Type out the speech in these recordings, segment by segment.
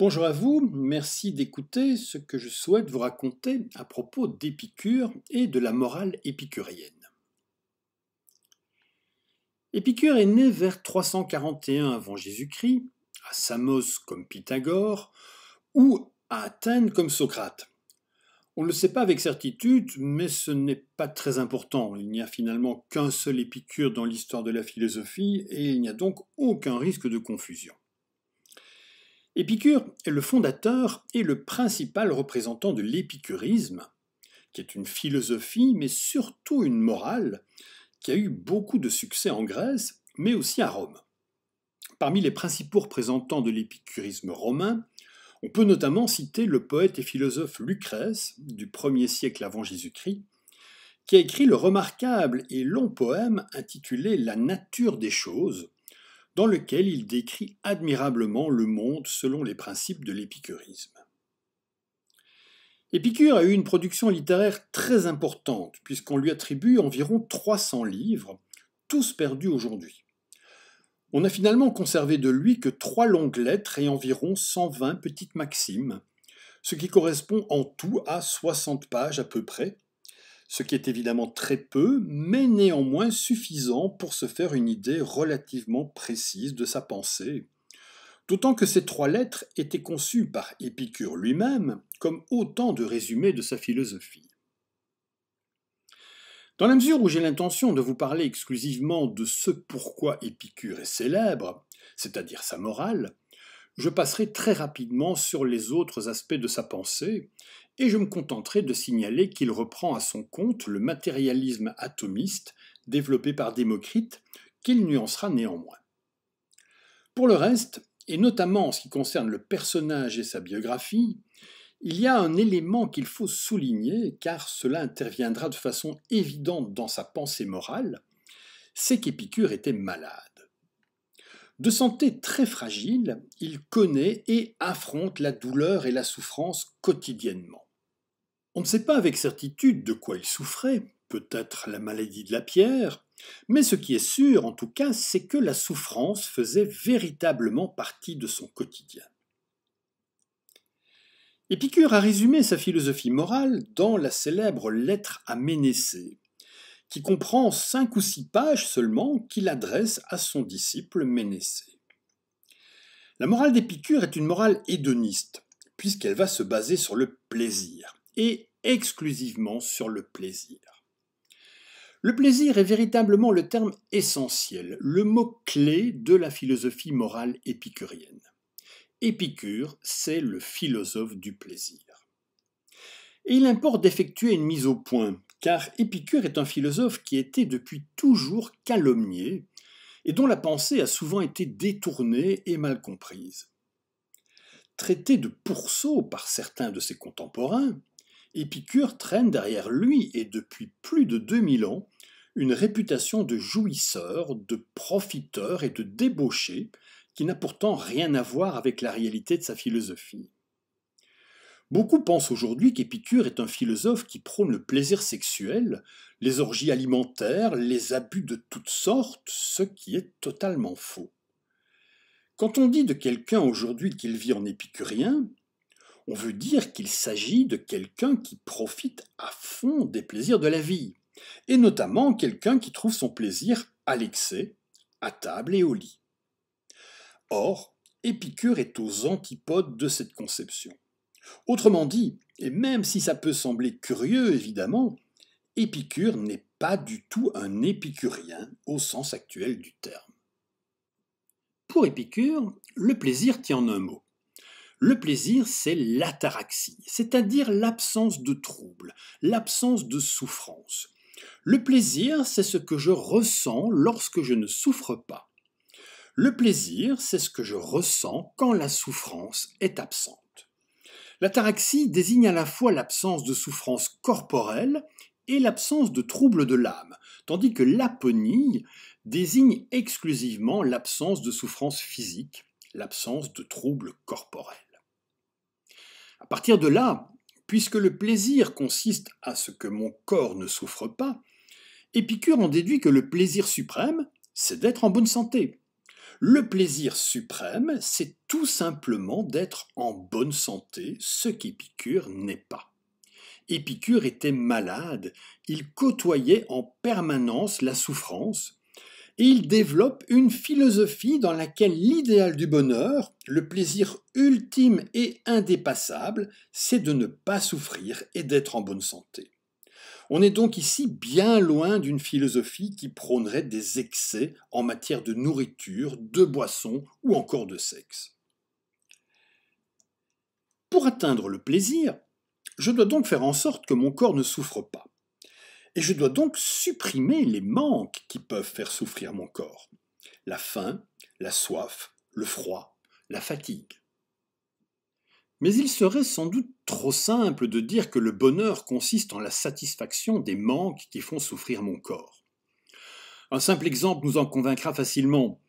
Bonjour à vous, merci d'écouter ce que je souhaite vous raconter à propos d'Épicure et de la morale épicurienne. Épicure est né vers 341 avant Jésus-Christ, à Samos comme Pythagore, ou à Athènes comme Socrate. On ne le sait pas avec certitude, mais ce n'est pas très important. Il n'y a finalement qu'un seul Épicure dans l'histoire de la philosophie, et il n'y a donc aucun risque de confusion. Épicure est le fondateur et le principal représentant de l'épicurisme, qui est une philosophie, mais surtout une morale, qui a eu beaucoup de succès en Grèce, mais aussi à Rome. Parmi les principaux représentants de l'épicurisme romain, on peut notamment citer le poète et philosophe Lucrèce, du 1er siècle avant Jésus-Christ, qui a écrit le remarquable et long poème intitulé La nature des choses, dans lequel il décrit admirablement le monde selon les principes de l'épicurisme. Épicure a eu une production littéraire très importante, puisqu'on lui attribue environ 300 livres, tous perdus aujourd'hui. On n'a finalement conservé de lui que trois longues lettres et environ 120 petites maximes, ce qui correspond en tout à 60 pages à peu près, ce qui est évidemment très peu, mais néanmoins suffisant pour se faire une idée relativement précise de sa pensée. D'autant que ces trois lettres étaient conçues par Épicure lui-même comme autant de résumés de sa philosophie. Dans la mesure où j'ai l'intention de vous parler exclusivement de ce pourquoi Épicure est célèbre, c'est-à-dire sa morale, je passerai très rapidement sur les autres aspects de sa pensée, et je me contenterai de signaler qu'il reprend à son compte le matérialisme atomiste développé par Démocrite, qu'il nuancera néanmoins. Pour le reste, et notamment en ce qui concerne le personnage et sa biographie, il y a un élément qu'il faut souligner, car cela interviendra de façon évidente dans sa pensée morale, c'est qu'Épicure était malade. De santé très fragile, il connaît et affronte la douleur et la souffrance quotidiennement. On ne sait pas avec certitude de quoi il souffrait, peut-être la maladie de la pierre, mais ce qui est sûr en tout cas, c'est que la souffrance faisait véritablement partie de son quotidien. Épicure a résumé sa philosophie morale dans la célèbre lettre à Ménécée, qui comprend cinq ou six pages seulement qu'il adresse à son disciple Ménécée. La morale d'Épicure est une morale hédoniste, puisqu'elle va se baser sur le plaisir, et exclusivement sur le plaisir. Le plaisir est véritablement le terme essentiel, le mot-clé de la philosophie morale épicurienne. Épicure, c'est le philosophe du plaisir. Et il importe d'effectuer une mise au point, car Épicure est un philosophe qui était depuis toujours calomnié et dont la pensée a souvent été détournée et mal comprise. Traité de pourceau par certains de ses contemporains, Épicure traîne derrière lui et depuis plus de 2000 ans une réputation de jouisseur, de profiteur et de débauché qui n'a pourtant rien à voir avec la réalité de sa philosophie. Beaucoup pensent aujourd'hui qu'Épicure est un philosophe qui prône le plaisir sexuel, les orgies alimentaires, les abus de toutes sortes, ce qui est totalement faux. Quand on dit de quelqu'un aujourd'hui qu'il vit en épicurien, on veut dire qu'il s'agit de quelqu'un qui profite à fond des plaisirs de la vie, et notamment quelqu'un qui trouve son plaisir à l'excès, à table et au lit. Or, Épicure est aux antipodes de cette conception. Autrement dit, et même si ça peut sembler curieux évidemment, Épicure n'est pas du tout un épicurien au sens actuel du terme. Pour Épicure, le plaisir tient en un mot. Le plaisir, c'est l'ataraxie, c'est-à-dire l'absence de trouble, l'absence de souffrance. Le plaisir, c'est ce que je ressens lorsque je ne souffre pas. Le plaisir, c'est ce que je ressens quand la souffrance est absente. L'ataraxie désigne à la fois l'absence de souffrance corporelle et l'absence de troubles de l'âme, tandis que l'aponie désigne exclusivement l'absence de souffrance physique, l'absence de troubles corporels. À partir de là, puisque le plaisir consiste à ce que mon corps ne souffre pas, Épicure en déduit que le plaisir suprême, c'est d'être en bonne santé, le plaisir suprême, c'est tout simplement d'être en bonne santé, ce qu'Épicure n'est pas. Épicure était malade, il côtoyait en permanence la souffrance, et il développe une philosophie dans laquelle l'idéal du bonheur, le plaisir ultime et indépassable, c'est de ne pas souffrir et d'être en bonne santé. On est donc ici bien loin d'une philosophie qui prônerait des excès en matière de nourriture, de boisson ou encore de sexe. Pour atteindre le plaisir, je dois donc faire en sorte que mon corps ne souffre pas. Et je dois donc supprimer les manques qui peuvent faire souffrir mon corps. La faim, la soif, le froid, la fatigue. Mais il serait sans doute trop simple de dire que le bonheur consiste en la satisfaction des manques qui font souffrir mon corps. Un simple exemple nous en convaincra facilement.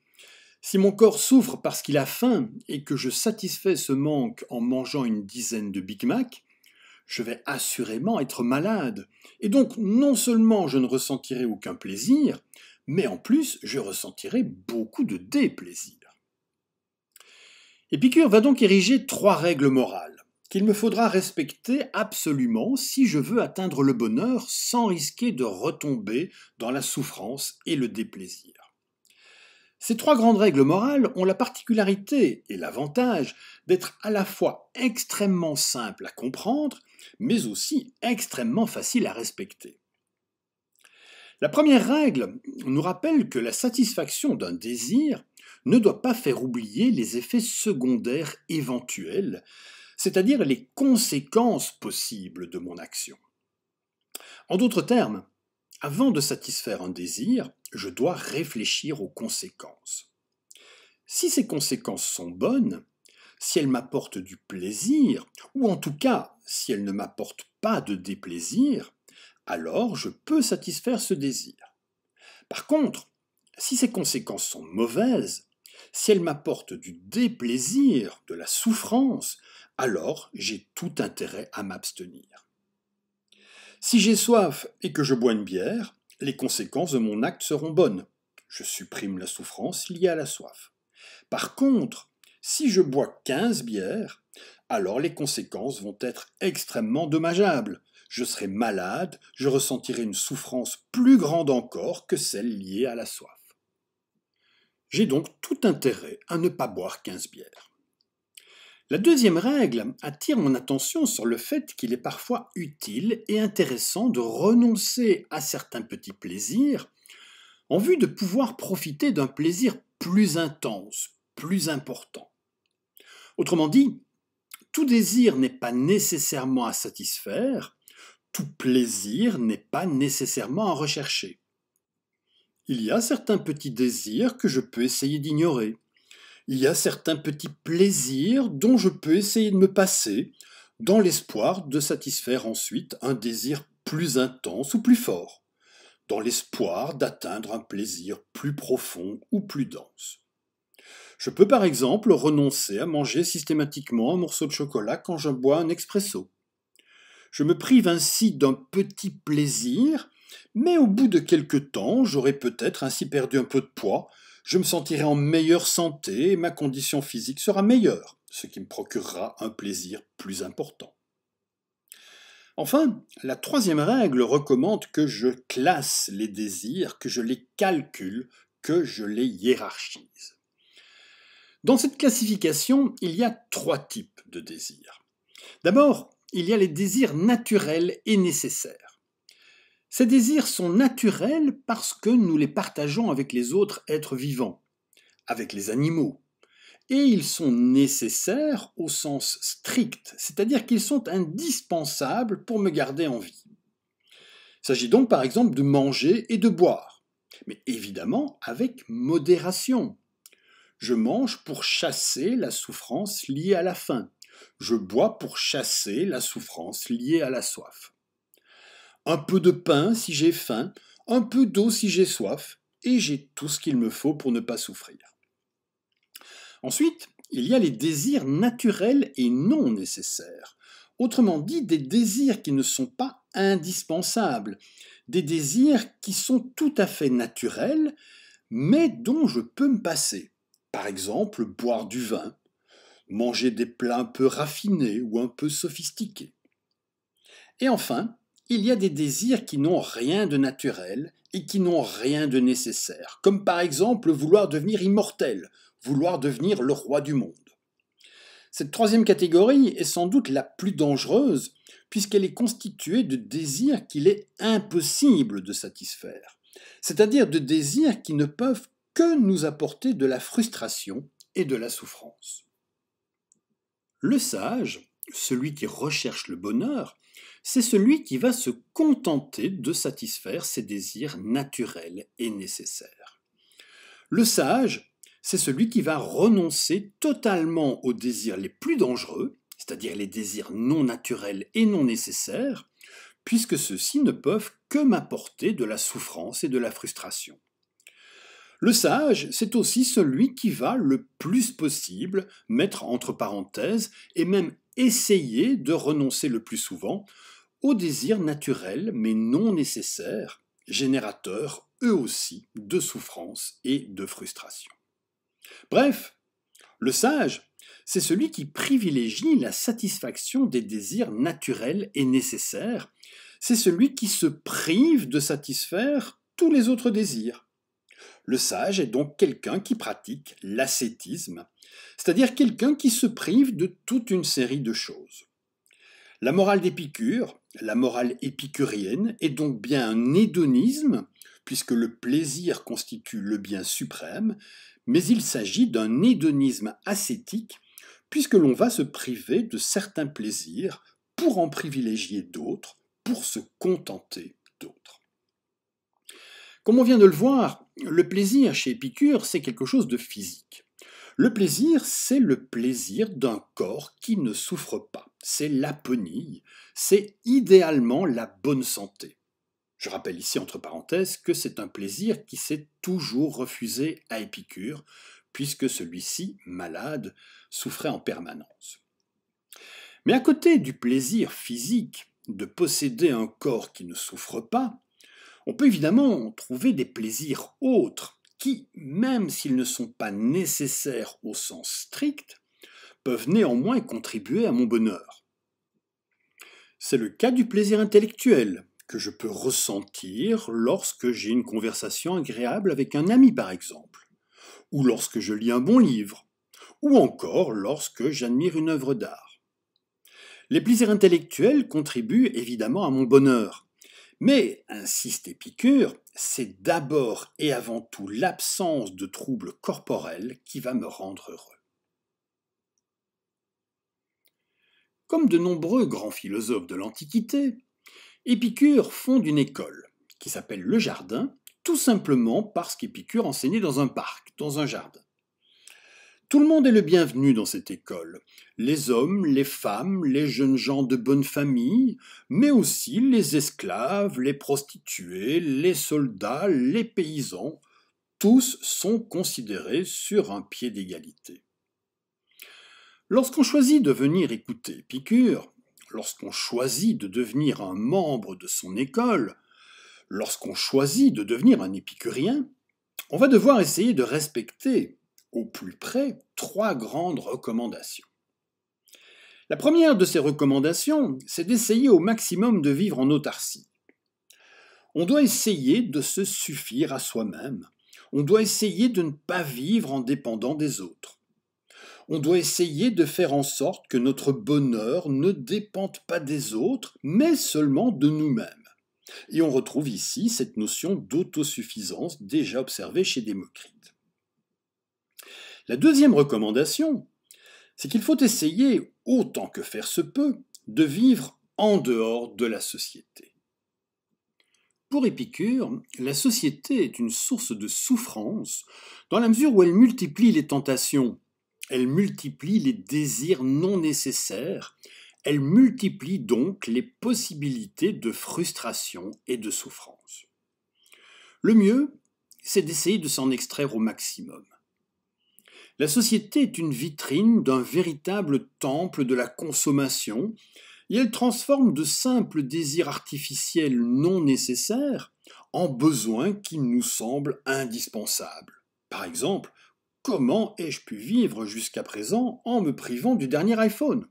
Si mon corps souffre parce qu'il a faim et que je satisfais ce manque en mangeant une dizaine de Big Mac, je vais assurément être malade. Et donc non seulement je ne ressentirai aucun plaisir, mais en plus je ressentirai beaucoup de déplaisir. Épicure va donc ériger trois règles morales qu'il me faudra respecter absolument si je veux atteindre le bonheur sans risquer de retomber dans la souffrance et le déplaisir. Ces trois grandes règles morales ont la particularité et l'avantage d'être à la fois extrêmement simples à comprendre, mais aussi extrêmement faciles à respecter. La première règle nous rappelle que la satisfaction d'un désir ne doit pas faire oublier les effets secondaires éventuels, c'est-à-dire les conséquences possibles de mon action. En d'autres termes, avant de satisfaire un désir, je dois réfléchir aux conséquences. Si ces conséquences sont bonnes, si elles m'apportent du plaisir, ou en tout cas si elles ne m'apportent pas de déplaisir, alors je peux satisfaire ce désir. Par contre, si ces conséquences sont mauvaises, si elle m'apporte du déplaisir, de la souffrance, alors j'ai tout intérêt à m'abstenir. Si j'ai soif et que je bois une bière, les conséquences de mon acte seront bonnes. Je supprime la souffrance liée à la soif. Par contre, si je bois 15 bières, alors les conséquences vont être extrêmement dommageables. Je serai malade, je ressentirai une souffrance plus grande encore que celle liée à la soif. J'ai donc tout intérêt à ne pas boire 15 bières. La deuxième règle attire mon attention sur le fait qu'il est parfois utile et intéressant de renoncer à certains petits plaisirs en vue de pouvoir profiter d'un plaisir plus intense, plus important. Autrement dit, tout désir n'est pas nécessairement à satisfaire, tout plaisir n'est pas nécessairement à rechercher. Il y a certains petits désirs que je peux essayer d'ignorer. Il y a certains petits plaisirs dont je peux essayer de me passer, dans l'espoir de satisfaire ensuite un désir plus intense ou plus fort, dans l'espoir d'atteindre un plaisir plus profond ou plus dense. Je peux par exemple renoncer à manger systématiquement un morceau de chocolat quand je bois un expresso. Je me prive ainsi d'un petit plaisir mais au bout de quelque temps, j'aurai peut-être ainsi perdu un peu de poids, je me sentirai en meilleure santé et ma condition physique sera meilleure, ce qui me procurera un plaisir plus important. Enfin, la troisième règle recommande que je classe les désirs, que je les calcule, que je les hiérarchise. Dans cette classification, il y a trois types de désirs. D'abord, il y a les désirs naturels et nécessaires. Ces désirs sont naturels parce que nous les partageons avec les autres êtres vivants, avec les animaux. Et ils sont nécessaires au sens strict, c'est-à-dire qu'ils sont indispensables pour me garder en vie. Il s'agit donc par exemple de manger et de boire, mais évidemment avec modération. Je mange pour chasser la souffrance liée à la faim. Je bois pour chasser la souffrance liée à la soif un peu de pain si j'ai faim, un peu d'eau si j'ai soif, et j'ai tout ce qu'il me faut pour ne pas souffrir. Ensuite, il y a les désirs naturels et non nécessaires, autrement dit des désirs qui ne sont pas indispensables, des désirs qui sont tout à fait naturels, mais dont je peux me passer. Par exemple, boire du vin, manger des plats un peu raffinés ou un peu sophistiqués. Et enfin, il y a des désirs qui n'ont rien de naturel et qui n'ont rien de nécessaire, comme par exemple vouloir devenir immortel, vouloir devenir le roi du monde. Cette troisième catégorie est sans doute la plus dangereuse, puisqu'elle est constituée de désirs qu'il est impossible de satisfaire, c'est-à-dire de désirs qui ne peuvent que nous apporter de la frustration et de la souffrance. Le sage, celui qui recherche le bonheur, c'est celui qui va se contenter de satisfaire ses désirs naturels et nécessaires. Le sage, c'est celui qui va renoncer totalement aux désirs les plus dangereux, c'est-à-dire les désirs non naturels et non nécessaires, puisque ceux-ci ne peuvent que m'apporter de la souffrance et de la frustration. Le sage, c'est aussi celui qui va le plus possible mettre entre parenthèses et même essayer de renoncer le plus souvent aux désirs naturels mais non nécessaires, générateurs eux aussi de souffrance et de frustration. Bref, le sage, c'est celui qui privilégie la satisfaction des désirs naturels et nécessaires, c'est celui qui se prive de satisfaire tous les autres désirs, le sage est donc quelqu'un qui pratique l'ascétisme, c'est-à-dire quelqu'un qui se prive de toute une série de choses. La morale d'Épicure, la morale épicurienne, est donc bien un hédonisme, puisque le plaisir constitue le bien suprême, mais il s'agit d'un hédonisme ascétique, puisque l'on va se priver de certains plaisirs pour en privilégier d'autres, pour se contenter d'autres. Comme on vient de le voir, le plaisir chez Épicure, c'est quelque chose de physique. Le plaisir, c'est le plaisir d'un corps qui ne souffre pas. C'est l'aponie, c'est idéalement la bonne santé. Je rappelle ici entre parenthèses que c'est un plaisir qui s'est toujours refusé à Épicure, puisque celui-ci, malade, souffrait en permanence. Mais à côté du plaisir physique de posséder un corps qui ne souffre pas, on peut évidemment trouver des plaisirs autres qui, même s'ils ne sont pas nécessaires au sens strict, peuvent néanmoins contribuer à mon bonheur. C'est le cas du plaisir intellectuel, que je peux ressentir lorsque j'ai une conversation agréable avec un ami par exemple, ou lorsque je lis un bon livre, ou encore lorsque j'admire une œuvre d'art. Les plaisirs intellectuels contribuent évidemment à mon bonheur, mais, insiste Épicure, c'est d'abord et avant tout l'absence de troubles corporels qui va me rendre heureux. Comme de nombreux grands philosophes de l'Antiquité, Épicure fonde une école qui s'appelle le jardin, tout simplement parce qu'Épicure enseignait dans un parc, dans un jardin. Tout le monde est le bienvenu dans cette école, les hommes, les femmes, les jeunes gens de bonne famille, mais aussi les esclaves, les prostituées, les soldats, les paysans, tous sont considérés sur un pied d'égalité. Lorsqu'on choisit de venir écouter Épicure, lorsqu'on choisit de devenir un membre de son école, lorsqu'on choisit de devenir un épicurien, on va devoir essayer de respecter au plus près trois grandes recommandations. La première de ces recommandations, c'est d'essayer au maximum de vivre en autarcie. On doit essayer de se suffire à soi-même. On doit essayer de ne pas vivre en dépendant des autres. On doit essayer de faire en sorte que notre bonheur ne dépende pas des autres, mais seulement de nous-mêmes. Et on retrouve ici cette notion d'autosuffisance déjà observée chez Démocrite. La deuxième recommandation, c'est qu'il faut essayer, autant que faire se peut, de vivre en dehors de la société. Pour Épicure, la société est une source de souffrance dans la mesure où elle multiplie les tentations, elle multiplie les désirs non nécessaires, elle multiplie donc les possibilités de frustration et de souffrance. Le mieux, c'est d'essayer de s'en extraire au maximum. La société est une vitrine d'un véritable temple de la consommation, et elle transforme de simples désirs artificiels non nécessaires en besoins qui nous semblent indispensables. Par exemple, comment ai-je pu vivre jusqu'à présent en me privant du dernier iPhone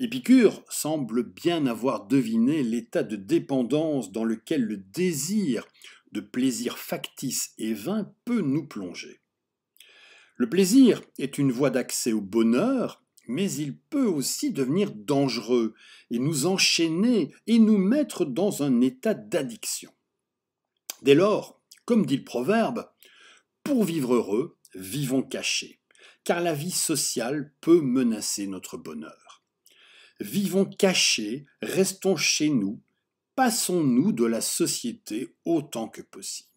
Épicure semble bien avoir deviné l'état de dépendance dans lequel le désir de plaisir factice et vain peut nous plonger. Le plaisir est une voie d'accès au bonheur, mais il peut aussi devenir dangereux et nous enchaîner et nous mettre dans un état d'addiction. Dès lors, comme dit le proverbe, pour vivre heureux, vivons cachés, car la vie sociale peut menacer notre bonheur. Vivons cachés, restons chez nous, passons-nous de la société autant que possible.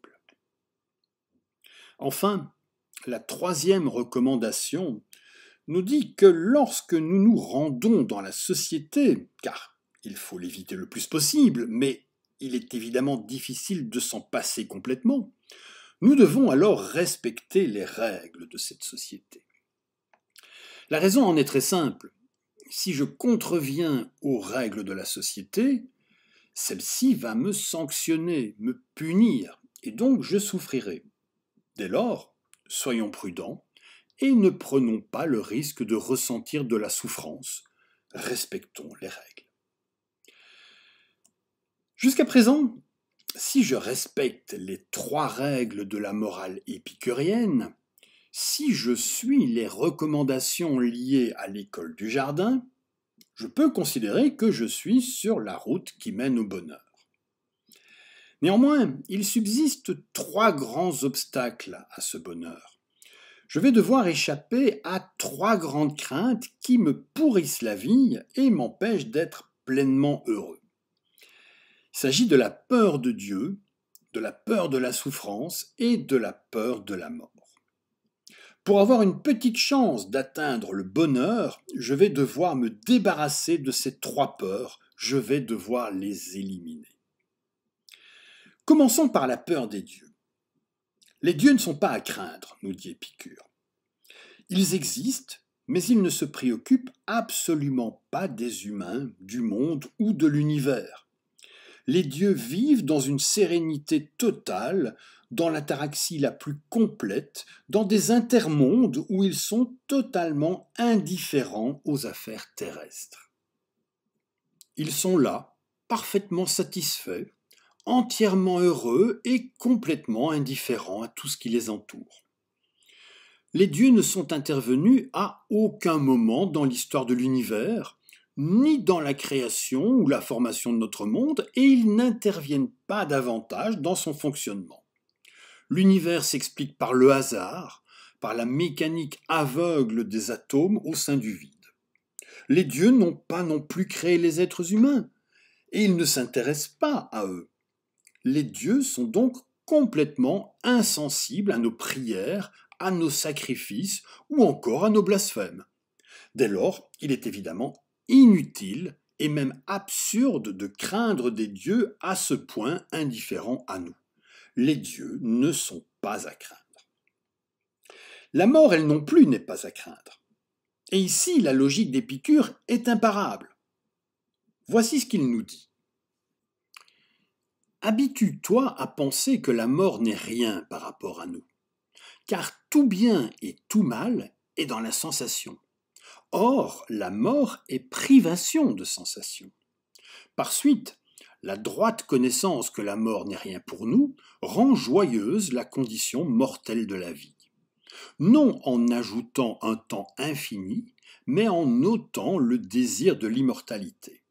Enfin, la troisième recommandation nous dit que lorsque nous nous rendons dans la société, car il faut l'éviter le plus possible, mais il est évidemment difficile de s'en passer complètement, nous devons alors respecter les règles de cette société. La raison en est très simple. Si je contreviens aux règles de la société, celle-ci va me sanctionner, me punir, et donc je souffrirai. Dès lors, soyons prudents et ne prenons pas le risque de ressentir de la souffrance. Respectons les règles. Jusqu'à présent, si je respecte les trois règles de la morale épicurienne, si je suis les recommandations liées à l'école du jardin, je peux considérer que je suis sur la route qui mène au bonheur. Néanmoins, il subsiste trois grands obstacles à ce bonheur. Je vais devoir échapper à trois grandes craintes qui me pourrissent la vie et m'empêchent d'être pleinement heureux. Il s'agit de la peur de Dieu, de la peur de la souffrance et de la peur de la mort. Pour avoir une petite chance d'atteindre le bonheur, je vais devoir me débarrasser de ces trois peurs, je vais devoir les éliminer. Commençons par la peur des dieux. Les dieux ne sont pas à craindre, nous dit Épicure. Ils existent, mais ils ne se préoccupent absolument pas des humains, du monde ou de l'univers. Les dieux vivent dans une sérénité totale, dans l'ataraxie la plus complète, dans des intermondes où ils sont totalement indifférents aux affaires terrestres. Ils sont là, parfaitement satisfaits, entièrement heureux et complètement indifférents à tout ce qui les entoure. Les dieux ne sont intervenus à aucun moment dans l'histoire de l'univers, ni dans la création ou la formation de notre monde, et ils n'interviennent pas davantage dans son fonctionnement. L'univers s'explique par le hasard, par la mécanique aveugle des atomes au sein du vide. Les dieux n'ont pas non plus créé les êtres humains, et ils ne s'intéressent pas à eux les dieux sont donc complètement insensibles à nos prières, à nos sacrifices ou encore à nos blasphèmes. Dès lors, il est évidemment inutile et même absurde de craindre des dieux à ce point indifférents à nous. Les dieux ne sont pas à craindre. La mort, elle non plus, n'est pas à craindre. Et ici, la logique d'Épicure est imparable. Voici ce qu'il nous dit habitue-toi à penser que la mort n'est rien par rapport à nous, car tout bien et tout mal est dans la sensation. Or, la mort est privation de sensation. Par suite, la droite connaissance que la mort n'est rien pour nous rend joyeuse la condition mortelle de la vie, non en ajoutant un temps infini, mais en ôtant le désir de l'immortalité.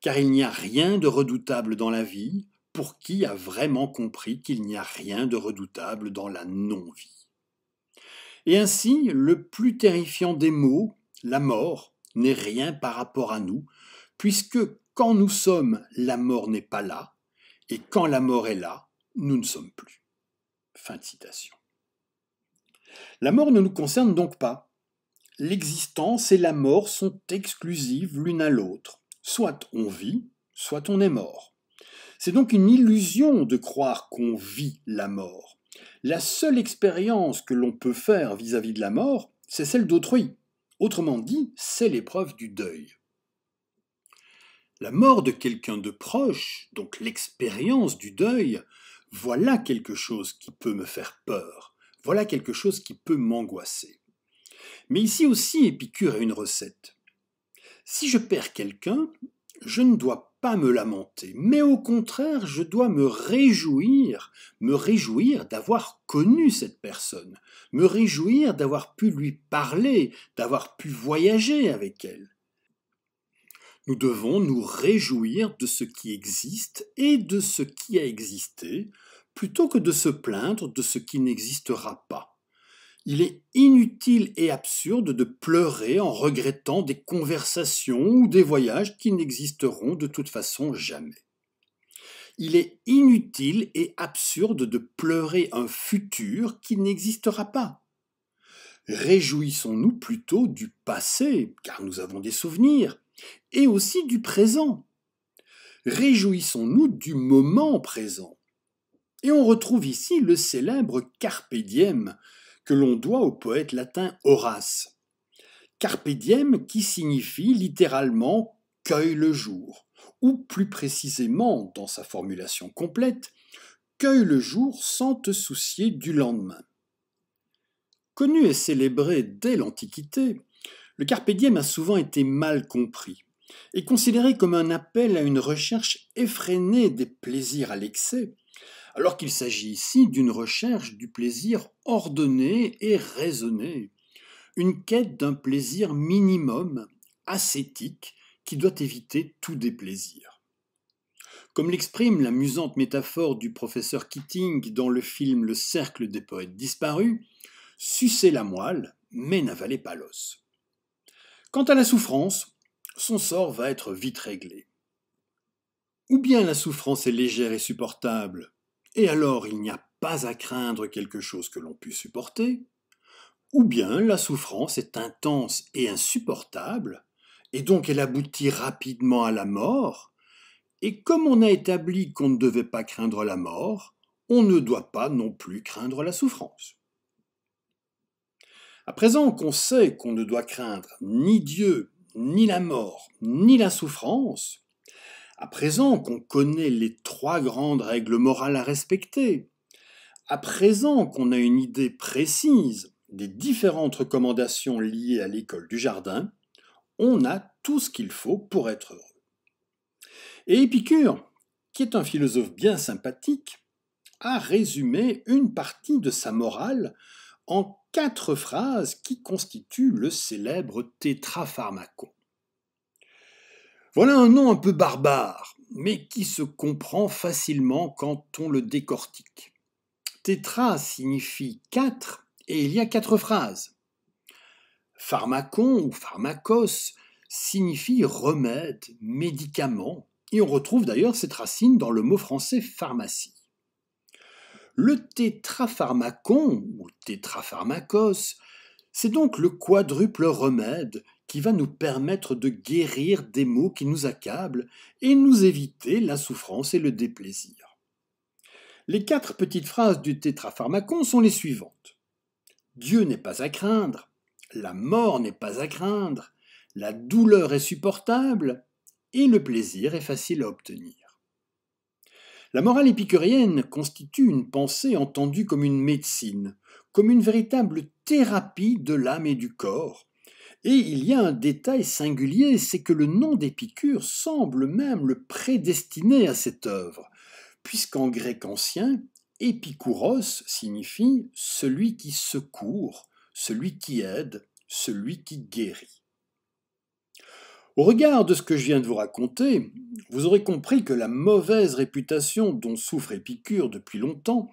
Car il n'y a rien de redoutable dans la vie, pour qui a vraiment compris qu'il n'y a rien de redoutable dans la non-vie. Et ainsi, le plus terrifiant des mots, la mort, n'est rien par rapport à nous, puisque quand nous sommes, la mort n'est pas là, et quand la mort est là, nous ne sommes plus. Fin de citation. La mort ne nous concerne donc pas. L'existence et la mort sont exclusives l'une à l'autre. Soit on vit, soit on est mort. C'est donc une illusion de croire qu'on vit la mort. La seule expérience que l'on peut faire vis-à-vis de la mort, c'est celle d'autrui. Autrement dit, c'est l'épreuve du deuil. La mort de quelqu'un de proche, donc l'expérience du deuil, voilà quelque chose qui peut me faire peur, voilà quelque chose qui peut m'angoisser. Mais ici aussi, Épicure a une recette. Si je perds quelqu'un, je ne dois pas me lamenter, mais au contraire, je dois me réjouir, me réjouir d'avoir connu cette personne, me réjouir d'avoir pu lui parler, d'avoir pu voyager avec elle. Nous devons nous réjouir de ce qui existe et de ce qui a existé, plutôt que de se plaindre de ce qui n'existera pas. Il est inutile et absurde de pleurer en regrettant des conversations ou des voyages qui n'existeront de toute façon jamais. Il est inutile et absurde de pleurer un futur qui n'existera pas. Réjouissons-nous plutôt du passé, car nous avons des souvenirs, et aussi du présent. Réjouissons-nous du moment présent. Et on retrouve ici le célèbre Carpe diem, que l'on doit au poète latin Horace. Carpe diem qui signifie littéralement cueille le jour, ou plus précisément, dans sa formulation complète, cueille le jour sans te soucier du lendemain. Connu et célébré dès l'Antiquité, le carpe diem a souvent été mal compris et considéré comme un appel à une recherche effrénée des plaisirs à l'excès, alors qu'il s'agit ici d'une recherche du plaisir ordonné et raisonné, une quête d'un plaisir minimum, ascétique, qui doit éviter tout déplaisir. Comme l'exprime l'amusante métaphore du professeur Keating dans le film Le cercle des poètes disparus, sucez la moelle, mais n'avalez pas l'os. Quant à la souffrance, son sort va être vite réglé. Ou bien la souffrance est légère et supportable, et alors il n'y a pas à craindre quelque chose que l'on puisse supporter, ou bien la souffrance est intense et insupportable, et donc elle aboutit rapidement à la mort, et comme on a établi qu'on ne devait pas craindre la mort, on ne doit pas non plus craindre la souffrance. À présent qu'on sait qu'on ne doit craindre ni Dieu, ni la mort, ni la souffrance, à présent qu'on connaît les trois grandes règles morales à respecter, à présent qu'on a une idée précise des différentes recommandations liées à l'école du jardin, on a tout ce qu'il faut pour être heureux. Et Épicure, qui est un philosophe bien sympathique, a résumé une partie de sa morale en quatre phrases qui constituent le célèbre Tétrapharmacon. Voilà un nom un peu barbare, mais qui se comprend facilement quand on le décortique. Tétra signifie quatre et il y a quatre phrases. Pharmacon ou pharmacos signifie remède, médicament, et on retrouve d'ailleurs cette racine dans le mot français pharmacie. Le tétrapharmacon ou tétrapharmacos, c'est donc le quadruple remède qui va nous permettre de guérir des maux qui nous accablent et nous éviter la souffrance et le déplaisir. Les quatre petites phrases du tétrapharmacon sont les suivantes. Dieu n'est pas à craindre, la mort n'est pas à craindre, la douleur est supportable et le plaisir est facile à obtenir. La morale épicurienne constitue une pensée entendue comme une médecine, comme une véritable thérapie de l'âme et du corps, et il y a un détail singulier, c'est que le nom d'Épicure semble même le prédestiner à cette œuvre, puisqu'en grec ancien, Épicouros signifie celui qui secourt, celui qui aide, celui qui guérit. Au regard de ce que je viens de vous raconter, vous aurez compris que la mauvaise réputation dont souffre Épicure depuis longtemps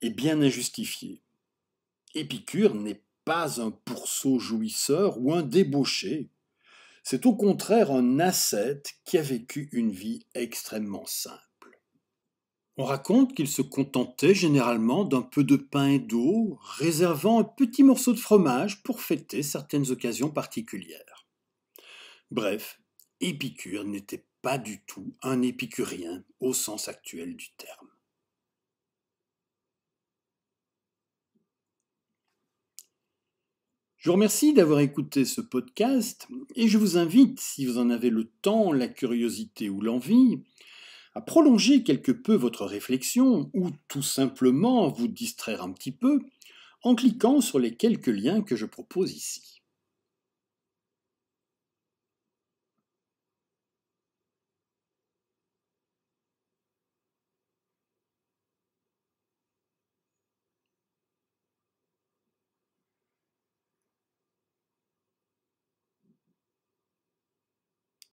est bien injustifiée. Épicure n'est un pourceau jouisseur ou un débauché. C'est au contraire un ascète qui a vécu une vie extrêmement simple. On raconte qu'il se contentait généralement d'un peu de pain et d'eau, réservant un petit morceau de fromage pour fêter certaines occasions particulières. Bref, Épicure n'était pas du tout un épicurien au sens actuel du terme. Je vous remercie d'avoir écouté ce podcast et je vous invite, si vous en avez le temps, la curiosité ou l'envie, à prolonger quelque peu votre réflexion ou tout simplement vous distraire un petit peu en cliquant sur les quelques liens que je propose ici.